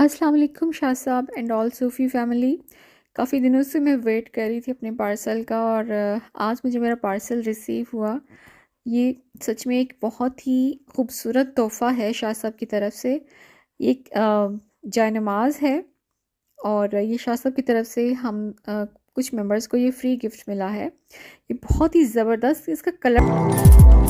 अस्सलाम शाह साहब and all Sufi family काफ़ी दिनों से मैं वेट कर रही थी अपने पार्सल का और आज मुझे मेरा पार्सल रिसीव हुआ ये सच में एक बहुत ही खूबसूरत तोहफ़ा है शाह साहब की तरफ से ये जानमाज है और ये शाह साहब की तरफ से हम आ, कुछ मेंबर्स को ये फ्री गिफ्ट मिला है ये बहुत ही ज़बरदस्त इसका कलर